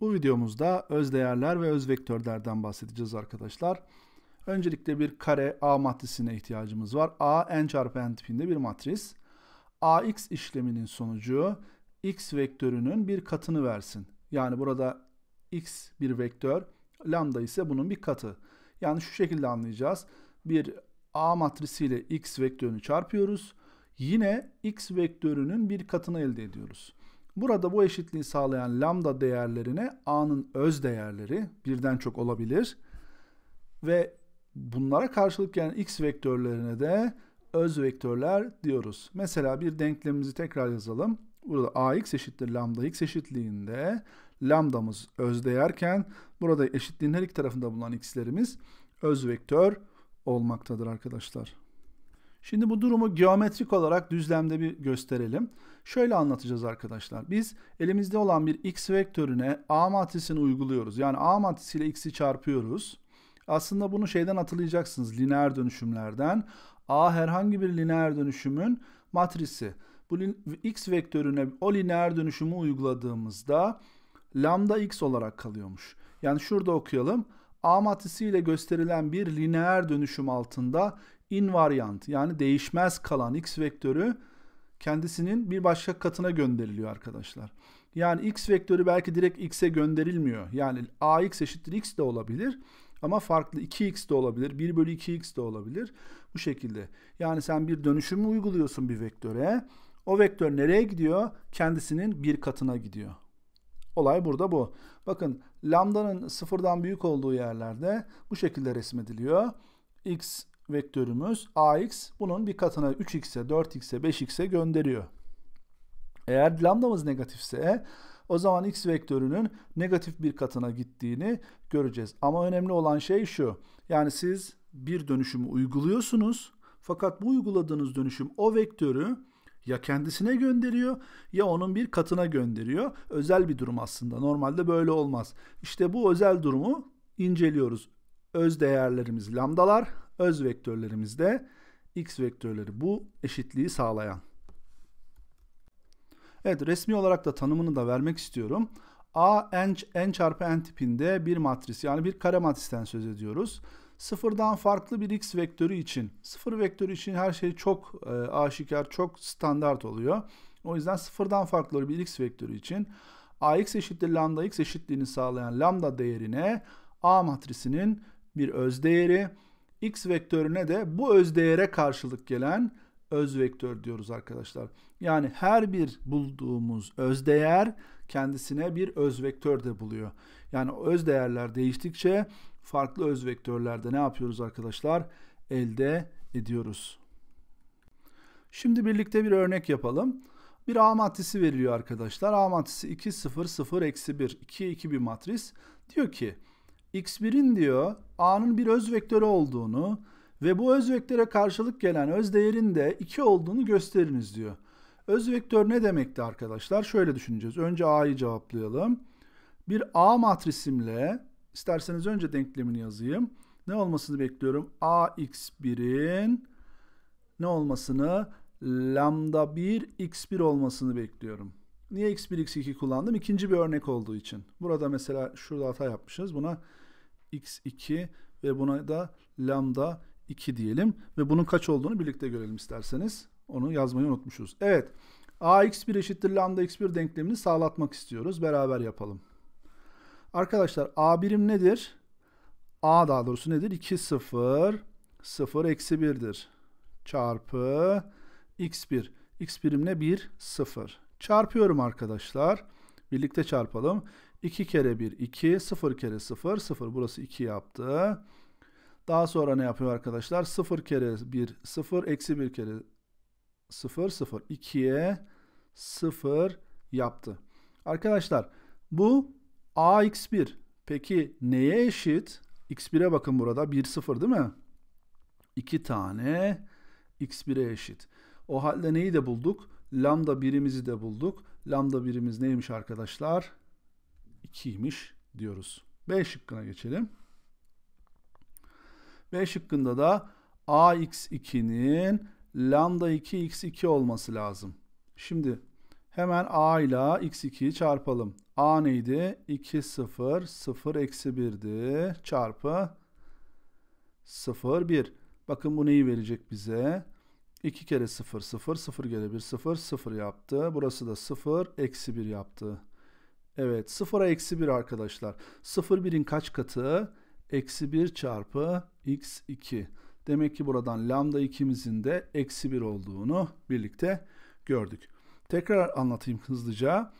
Bu videomuzda özdeğerler ve özvektörlerden bahsedeceğiz arkadaşlar. Öncelikle bir kare A matrisine ihtiyacımız var. A n çarpı n tipinde bir matris. AX işleminin sonucu x vektörünün bir katını versin. Yani burada x bir vektör, lambda ise bunun bir katı. Yani şu şekilde anlayacağız. Bir A matrisiyle x vektörünü çarpıyoruz. Yine x vektörünün bir katını elde ediyoruz. Burada bu eşitliği sağlayan lambda değerlerine a'nın öz değerleri birden çok olabilir. Ve bunlara karşılık gelen x vektörlerine de öz vektörler diyoruz. Mesela bir denklemimizi tekrar yazalım. Burada ax eşittir lambda x eşitliğinde lambdamız öz değerken burada eşitliğin her iki tarafında bulunan x'lerimiz öz vektör olmaktadır arkadaşlar. Şimdi bu durumu geometrik olarak düzlemde bir gösterelim. Şöyle anlatacağız arkadaşlar. Biz elimizde olan bir x vektörüne A matrisini uyguluyoruz. Yani A matrisiyle x'i çarpıyoruz. Aslında bunu şeyden hatırlayacaksınız. Lineer dönüşümlerden. A herhangi bir lineer dönüşümün matrisi. Bu x vektörüne o lineer dönüşümü uyguladığımızda lambda x olarak kalıyormuş. Yani şurada okuyalım. A matrisiyle gösterilen bir lineer dönüşüm altında invariant yani değişmez kalan x vektörü kendisinin bir başka katına gönderiliyor arkadaşlar. Yani x vektörü belki direkt x'e gönderilmiyor. Yani ax eşittir x de olabilir ama farklı 2x de olabilir, 1 bölü 2x de olabilir. Bu şekilde. Yani sen bir dönüşümü uyguluyorsun bir vektöre. O vektör nereye gidiyor? Kendisinin bir katına gidiyor. Olay burada bu. Bakın lambdanın sıfırdan büyük olduğu yerlerde bu şekilde resmediliyor. x vektörümüz ax bunun bir katına 3x'e, 4x'e, 5x'e gönderiyor. Eğer lambdamız negatifse o zaman x vektörünün negatif bir katına gittiğini göreceğiz. Ama önemli olan şey şu. Yani siz bir dönüşümü uyguluyorsunuz. Fakat bu uyguladığınız dönüşüm o vektörü ya kendisine gönderiyor ya onun bir katına gönderiyor. Özel bir durum aslında. Normalde böyle olmaz. İşte bu özel durumu inceliyoruz. Öz değerlerimiz lambdalar, öz vektörlerimizde x vektörleri bu eşitliği sağlayan. Evet resmi olarak da tanımını da vermek istiyorum. A n, n çarpı n tipinde bir matris yani bir kare matristen söz ediyoruz. Sıfırdan farklı bir x vektörü için, sıfır vektörü için her şey çok e, aşikar, çok standart oluyor. O yüzden sıfırdan farklı bir x vektörü için ax eşittir lambda x eşitliğini sağlayan lambda değerine a matrisinin bir öz değeri x vektörüne de bu özdeğere karşılık gelen öz vektör diyoruz arkadaşlar. Yani her bir bulduğumuz özdeğer kendisine bir öz vektör de buluyor. Yani özdeğerler değerler değiştikçe farklı öz vektörlerde ne yapıyoruz arkadaşlar? Elde ediyoruz. Şimdi birlikte bir örnek yapalım. Bir A matrisi veriliyor arkadaşlar. A matrisi 2, 0, 0, eksi 1. 2, 2 bir matris. Diyor ki x1'in diyor a'nın bir öz vektörü olduğunu ve bu öz vektöre karşılık gelen öz değerin de 2 olduğunu gösteriniz diyor. Öz vektör ne demekti arkadaşlar? Şöyle düşüneceğiz. Önce a'yı cevaplayalım. Bir a matrisimle isterseniz önce denklemini yazayım. Ne olmasını bekliyorum? ax 1in ne olmasını? Lambda 1 x1 olmasını bekliyorum. Niye x1 x2 kullandım? İkinci bir örnek olduğu için. Burada mesela şurada hata yapmışız. Buna x2 ve buna da lambda 2 diyelim. Ve bunun kaç olduğunu birlikte görelim isterseniz. Onu yazmayı unutmuşuz. Evet. ax1 eşittir lambda x1 denklemini sağlatmak istiyoruz. Beraber yapalım. Arkadaşlar a birim nedir? a daha doğrusu nedir? 2 0 0 eksi 1'dir. Çarpı x1. x birim ne? 1 0. Çarpıyorum arkadaşlar. Birlikte çarpalım. 2 kere 1 2, 0 kere 0 0 burası 2 yaptı. Daha sonra ne yapıyor arkadaşlar? 0 kere 1 0, eksi 1 kere 0 0 2'ye 0 yaptı. Arkadaşlar bu ax1. Peki neye eşit? x1'e bakın burada 1 0 değil mi? 2 tane x1'e eşit. O halde neyi de bulduk? Lambda birimizi de bulduk. Lambda birimiz neymiş arkadaşlar? 2'ymiş diyoruz. B şıkkına geçelim. B şıkkında da ax2'nin lambda 2 x2 olması lazım. Şimdi hemen a ile x2'yi çarpalım. a neydi? 2 0 0 eksi 1'di. Çarpı 0 1. Bakın bu neyi verecek bize? 2 kere 0 0 0 kere 1 0 0 yaptı. Burası da 0 eksi 1 yaptı. Evet sıfıra eksi 1 arkadaşlar. 0 1'in kaç katı? Eksi 1 çarpı x2. Demek ki buradan lambda 2'mizin de eksi 1 olduğunu birlikte gördük. Tekrar anlatayım hızlıca.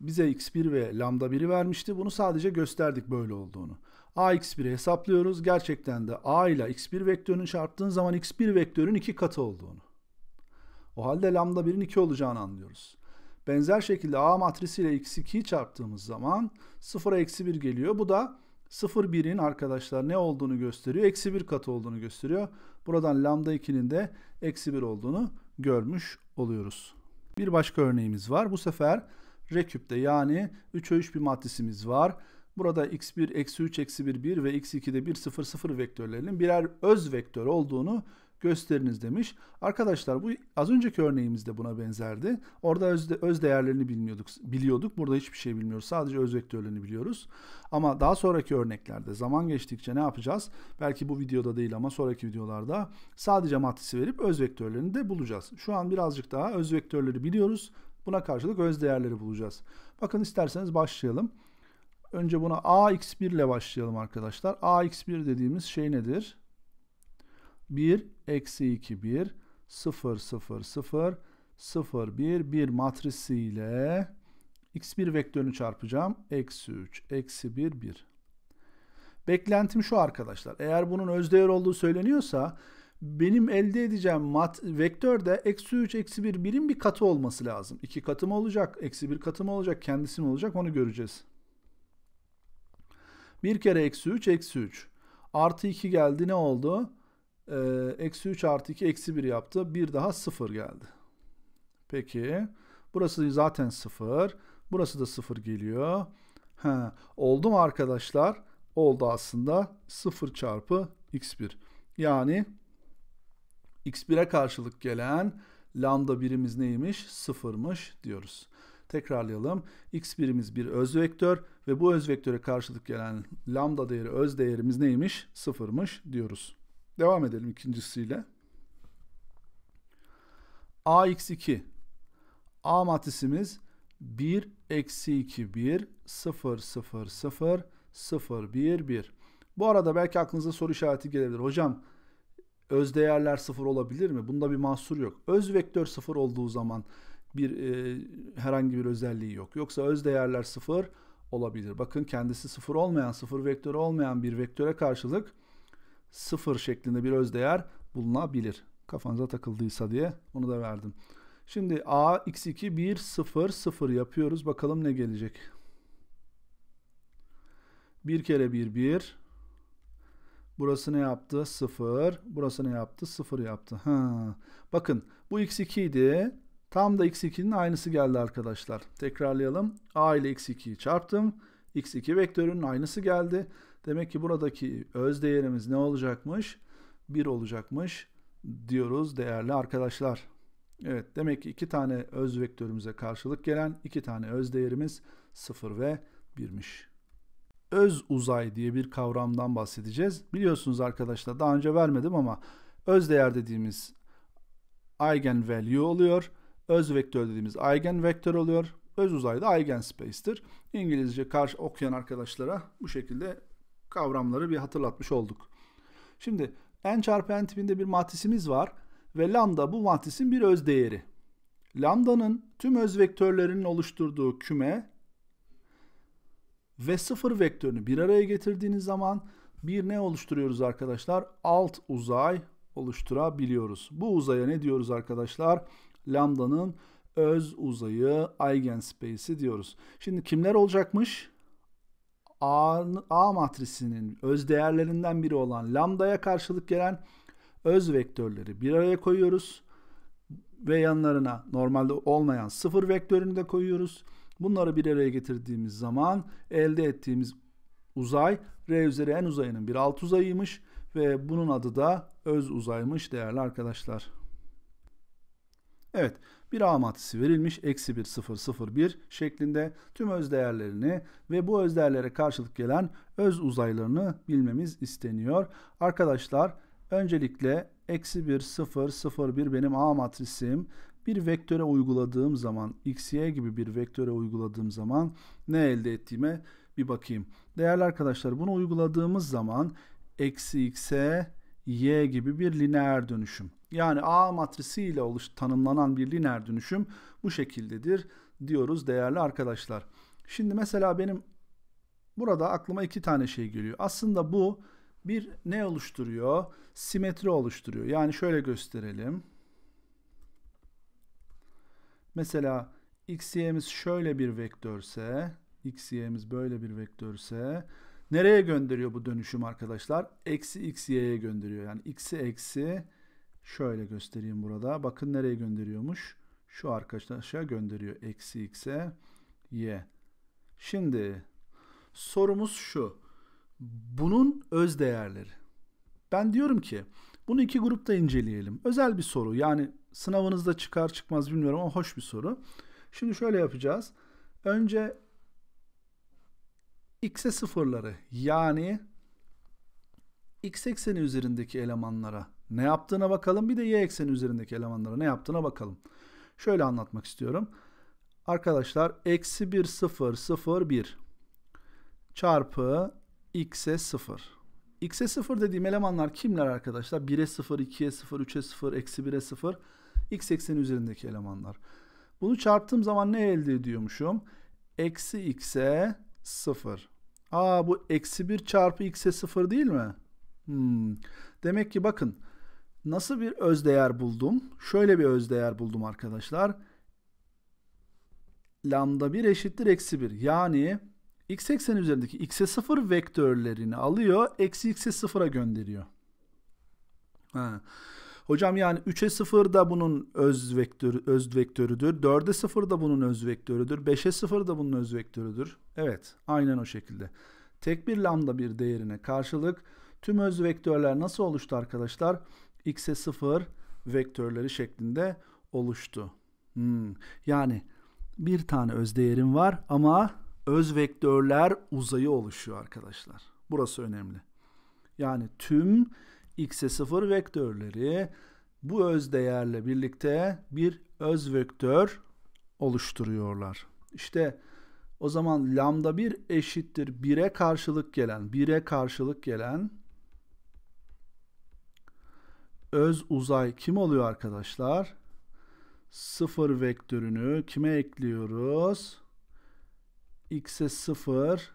Bize x1 ve lambda 1'i vermişti. Bunu sadece gösterdik böyle olduğunu. ax1'i hesaplıyoruz. Gerçekten de a ile x1 vektörünü çarptığın zaman x1 vektörün 2 katı olduğunu. O halde lambda 1'in 2 olacağını anlıyoruz. Benzer şekilde A matrisiyle x2'yi çarptığımız zaman 0'a eksi 1 geliyor. Bu da 0 1'in arkadaşlar ne olduğunu gösteriyor? Eksi 1 katı olduğunu gösteriyor. Buradan lambda 2'nin de eksi 1 olduğunu görmüş oluyoruz. Bir başka örneğimiz var. Bu sefer reküpte yani 3'e 3 bir matrisimiz var. Burada x1, eksi 3, eksi 1, 1 ve x2'de 1, 0, 0 vektörlerinin birer öz vektör olduğunu gösteriniz demiş. Arkadaşlar bu az önceki örneğimizde buna benzerdi. Orada öz, öz değerlerini bilmiyorduk, biliyorduk. Burada hiçbir şey bilmiyoruz. Sadece öz vektörlerini biliyoruz. Ama daha sonraki örneklerde zaman geçtikçe ne yapacağız? Belki bu videoda değil ama sonraki videolarda sadece matrisi verip öz vektörlerini de bulacağız. Şu an birazcık daha öz vektörleri biliyoruz. Buna karşılık öz değerleri bulacağız. Bakın isterseniz başlayalım. Önce buna ax1 ile başlayalım arkadaşlar. ax1 dediğimiz şey nedir? 1 eksi 2 1 0 0 0 0 1 1 matrisiyle x1 vektörünü çarpacağım. Eksi 3 eksi 1 1. Beklentim şu arkadaşlar. Eğer bunun özdeğer olduğu söyleniyorsa benim elde edeceğim mat vektör de eksi 3 eksi 1 birim bir katı olması lazım. İki katı mı olacak? Eksi 1 katı mı olacak? Kendisi mi olacak? Onu göreceğiz. Bir kere eksi 3 eksi 3. Artı 2 geldi ne oldu? Ee, eksi 3 artı 2 eksi 1 yaptı. Bir daha 0 geldi. Peki. Burası zaten 0. Burası da 0 geliyor. He, oldu mu arkadaşlar? Oldu aslında. 0 çarpı x1. Yani x1'e karşılık gelen lambda birimiz neymiş? 0'mış diyoruz. Tekrarlayalım. x birimiz bir öz vektör ve bu öz vektöre karşılık gelen lambda değeri öz değerimiz neymiş? 0'mış diyoruz. Devam edelim ikincisiyle. AX2 A matrisimiz 1 eksi 2 1 0 0 0 0 1 1 Bu arada belki aklınıza soru işareti gelebilir. Hocam öz değerler 0 olabilir mi? Bunda bir mahsur yok. Öz vektör 0 olduğu zaman bir e, herhangi bir özelliği yok. Yoksa öz değerler 0 olabilir. Bakın kendisi 0 olmayan, 0 vektörü olmayan bir vektöre karşılık sıfır şeklinde bir özdeğer bulunabilir. Kafanıza takıldıysa diye onu da verdim. Şimdi A x2 1 0 0 yapıyoruz. Bakalım ne gelecek. 1 kere 1 1 Burası ne yaptı? 0. Burası ne yaptı? 0 yaptı. Ha. Bakın bu x2 idi. Tam da x2'nin aynısı geldi arkadaşlar. Tekrarlayalım. A ile x2'yi çarptım. x2 vektörünün aynısı geldi. Demek ki buradaki öz değerimiz ne olacakmış? Bir olacakmış diyoruz değerli arkadaşlar. Evet demek ki iki tane öz vektörümüze karşılık gelen iki tane öz değerimiz 0 ve 1'miş. Öz uzay diye bir kavramdan bahsedeceğiz. Biliyorsunuz arkadaşlar daha önce vermedim ama öz değer dediğimiz eigen value oluyor. Öz vektör dediğimiz eigen vektör oluyor. Öz uzayda eigen space'tir. İngilizce karşı okuyan arkadaşlara bu şekilde kavramları bir hatırlatmış olduk. Şimdi n çarpı n tipinde bir matrisimiz var ve lambda bu matrisin bir öz değeri. Lambda'nın tüm öz vektörlerinin oluşturduğu küme ve sıfır vektörünü bir araya getirdiğiniz zaman bir ne oluşturuyoruz arkadaşlar? Alt uzay oluşturabiliyoruz. Bu uzaya ne diyoruz arkadaşlar? Lambda'nın öz uzayı eigenspace'i diyoruz. Şimdi kimler olacakmış? A, A matrisinin öz değerlerinden biri olan lambdaya karşılık gelen öz vektörleri bir araya koyuyoruz ve yanlarına normalde olmayan sıfır vektörünü de koyuyoruz. Bunları bir araya getirdiğimiz zaman elde ettiğimiz uzay R üzeri en uzayının bir alt uzayıymış ve bunun adı da öz uzaymış değerli arkadaşlar. Evet bir A matrisi verilmiş eksi 1 0 0 1 şeklinde tüm öz değerlerini ve bu öz değerlere karşılık gelen öz uzaylarını bilmemiz isteniyor. Arkadaşlar öncelikle eksi 1 0 0 1 benim A matrisim bir vektöre uyguladığım zaman x, y gibi bir vektöre uyguladığım zaman ne elde ettiğime bir bakayım. Değerli arkadaşlar bunu uyguladığımız zaman eksi x'e y gibi bir lineer dönüşüm. Yani A matrisi ile oluş, tanımlanan bir lineer dönüşüm bu şekildedir diyoruz değerli arkadaşlar. Şimdi mesela benim burada aklıma iki tane şey geliyor. Aslında bu bir ne oluşturuyor? Simetri oluşturuyor. Yani şöyle gösterelim. Mesela x y'miz şöyle bir vektörse, x y'miz böyle bir vektörse Nereye gönderiyor bu dönüşüm arkadaşlar? Eksi x y'ye gönderiyor. Yani x'i eksi şöyle göstereyim burada. Bakın nereye gönderiyormuş? Şu arkadaşa gönderiyor. Eksi x'e y. Şimdi sorumuz şu. Bunun öz değerleri. Ben diyorum ki bunu iki grupta inceleyelim. Özel bir soru. Yani sınavınızda çıkar çıkmaz bilmiyorum ama hoş bir soru. Şimdi şöyle yapacağız. Önce x'e sıfırları yani x ekseni üzerindeki elemanlara ne yaptığına bakalım. Bir de y ekseni üzerindeki elemanlara ne yaptığına bakalım. Şöyle anlatmak istiyorum. Arkadaşlar eksi 1 0 0 1 çarpı x'e 0. x'e 0 dediğim elemanlar kimler arkadaşlar? 1'e 0, 2'ye 0, 3'e 0, eksi 1'e 0. x ekseni üzerindeki elemanlar. Bunu çarptığım zaman ne elde ediyormuşum? Eksi x'e 0 Aa bu eksi 1 çarpı x'e 0 değil mi? Hmm. Demek ki bakın nasıl bir özdeğer buldum? Şöyle bir özdeğer buldum arkadaşlar. Lambda 1 eşittir eksi 1. Yani x ekseni üzerindeki x'e 0 vektörlerini alıyor. Eksi x'e 0'a gönderiyor. Ha. Hocam yani 3'e 0 da bunun öz vektörü öz vektörüdür. 4'e 0 da bunun öz vektörüdür. 5'e 0 da bunun öz vektörüdür. Evet, aynen o şekilde. Tek bir lambda bir değerine karşılık tüm öz vektörler nasıl oluştu arkadaşlar? X'e 0 vektörleri şeklinde oluştu. Hmm. Yani bir tane öz değerim var ama öz vektörler uzayı oluşuyor arkadaşlar. Burası önemli. Yani tüm x'e 0 vektörleri bu öz değerle birlikte bir öz vektör oluşturuyorlar. İşte o zaman lambda 1 eşittir 1'e karşılık gelen 1'e karşılık gelen öz uzay kim oluyor arkadaşlar? 0 vektörünü kime ekliyoruz? x'e 0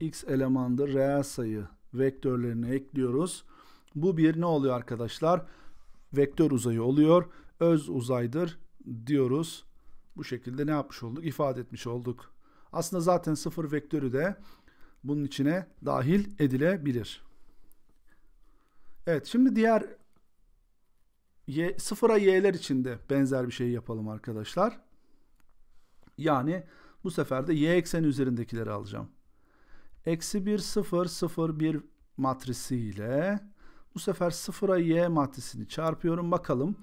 x elemandır reel sayı vektörlerini ekliyoruz. Bu bir ne oluyor arkadaşlar? Vektör uzayı oluyor. Öz uzaydır diyoruz. Bu şekilde ne yapmış olduk? İfade etmiş olduk. Aslında zaten sıfır vektörü de bunun içine dahil edilebilir. Evet şimdi diğer y, sıfıra y'ler içinde benzer bir şey yapalım arkadaşlar. Yani bu sefer de y ekseni üzerindekileri alacağım. Eksi 1 0 0 1 matrisiyle bu sefer sıfıra y matrisini çarpıyorum. Bakalım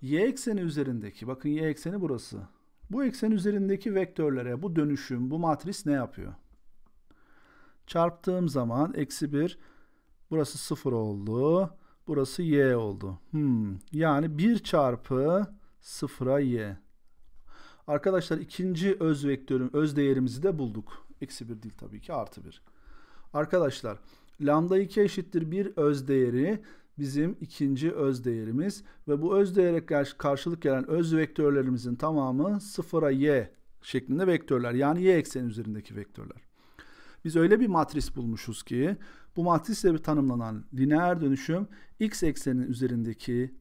y ekseni üzerindeki bakın y ekseni burası. Bu eksen üzerindeki vektörlere bu dönüşüm bu matris ne yapıyor? Çarptığım zaman eksi 1 burası 0 oldu. Burası y oldu. Hmm, yani 1 çarpı 0'a y. Arkadaşlar ikinci öz vektörüm, öz değerimizi de bulduk. Eksi 1 değil tabii ki artı 1. Arkadaşlar Lambda 2 eşittir bir öz değeri bizim ikinci öz değerimiz ve bu öz değere karşılık gelen öz vektörlerimizin tamamı sıfıra y şeklinde vektörler yani y ekseni üzerindeki vektörler. Biz öyle bir matris bulmuşuz ki bu matrisle bir tanımlanan lineer dönüşüm x eksenin üzerindeki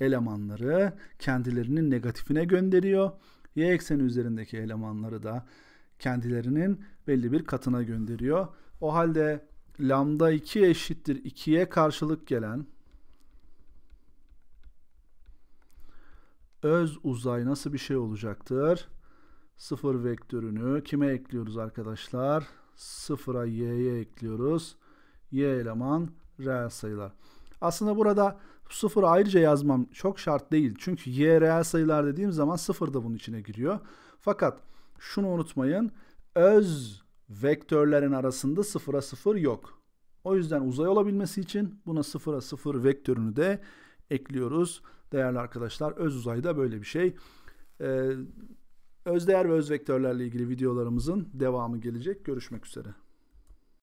elemanları kendilerinin negatifine gönderiyor. Y ekseni üzerindeki elemanları da kendilerinin belli bir katına gönderiyor. O halde lambda 2 eşittir 2'ye karşılık gelen öz uzay nasıl bir şey olacaktır? Sıfır vektörünü kime ekliyoruz arkadaşlar? Sıfıra y'ye ekliyoruz. Y eleman reel sayılar. Aslında burada sıfırı ayrıca yazmam çok şart değil. Çünkü y reel sayılar dediğim zaman sıfır da bunun içine giriyor. Fakat şunu unutmayın. Öz vektörlerin arasında sıfıra sıfır yok. O yüzden uzay olabilmesi için buna sıfıra sıfır vektörünü de ekliyoruz. Değerli arkadaşlar öz uzayda böyle bir şey. Ee, özdeğer ve öz vektörlerle ilgili videolarımızın devamı gelecek. Görüşmek üzere.